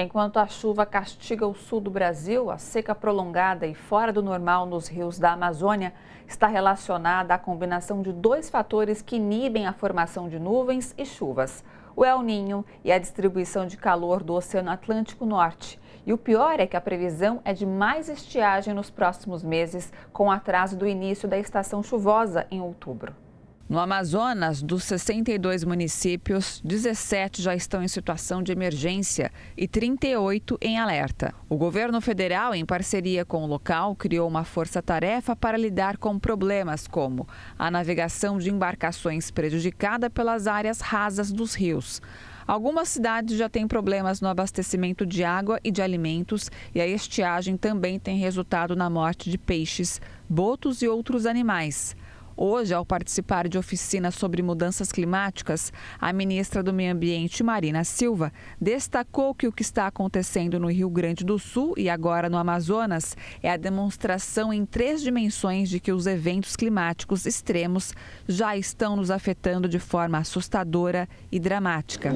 Enquanto a chuva castiga o sul do Brasil, a seca prolongada e fora do normal nos rios da Amazônia está relacionada à combinação de dois fatores que inibem a formação de nuvens e chuvas: o El Ninho e a distribuição de calor do Oceano Atlântico Norte. E o pior é que a previsão é de mais estiagem nos próximos meses, com atraso do início da estação chuvosa em outubro. No Amazonas, dos 62 municípios, 17 já estão em situação de emergência e 38 em alerta. O governo federal, em parceria com o local, criou uma força-tarefa para lidar com problemas como a navegação de embarcações prejudicada pelas áreas rasas dos rios. Algumas cidades já têm problemas no abastecimento de água e de alimentos, e a estiagem também tem resultado na morte de peixes, botos e outros animais. Hoje, ao participar de oficinas sobre mudanças climáticas, a ministra do Meio Ambiente, Marina Silva, destacou que o que está acontecendo no Rio Grande do Sul e agora no Amazonas é a demonstração em três dimensões de que os eventos climáticos extremos já estão nos afetando de forma assustadora e dramática.